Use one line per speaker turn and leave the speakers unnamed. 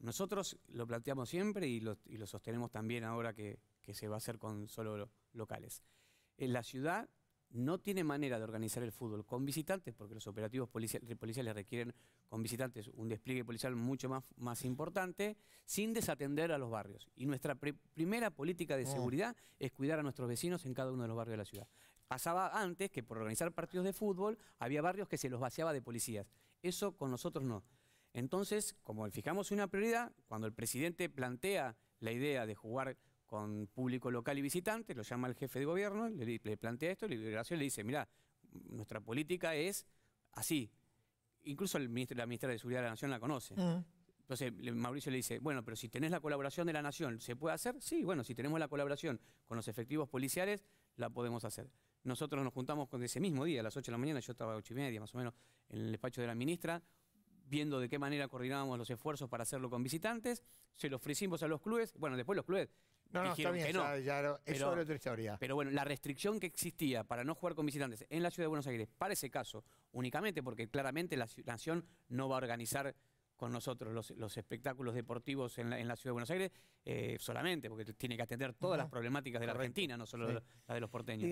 Nosotros lo planteamos siempre y lo, sostenemos también ahora que, se va a hacer con solo locales. En eh, la ciudad no tiene manera de organizar el fútbol con visitantes, porque los operativos policiales, requieren con visitantes un despliegue policial mucho más, importante, sin desatender a los barrios. Y nuestra primera política de mm. seguridad es cuidar a nuestros vecinos en cada uno de los barrios de la ciudad. Pasaba antes que por organizar partidos de fútbol había barrios que se los vaciaba de policías. Eso con nosotros no. Entonces, como fijamos una prioridad, cuando el presidente plantea la idea de jugar con público local y visitante, lo llama el jefe de gobierno, le, plantea esto, le dice, mira, nuestra política es así. Incluso el ministro, la ministra de Seguridad de la Nación la conoce. Mm. Entonces Mauricio le dice, bueno, pero si tenés la colaboración de la Nación, ¿se puede hacer? Sí, bueno, si tenemos la colaboración con los efectivos policiales, la podemos hacer. Nosotros nos juntamos con ese mismo día, a las 8 de la mañana, yo estaba a 8 y media más o menos, en el despacho de la ministra, viendo de qué manera coordinábamos los esfuerzos para hacerlo con visitantes, se lo ofrecimos a los clubes, bueno, después los clubes no, no, está bien, que no. Ya, otra historia. Pero bueno, la restricción que existía para no jugar con visitantes en la ciudad de Buenos Aires, para ese caso, únicamente porque claramente la nación no va a organizar con nosotros los, espectáculos deportivos en la, ciudad de Buenos Aires eh, solamente, porque tiene que atender todas las problemáticas de la Argentina, no solo las de los porteños.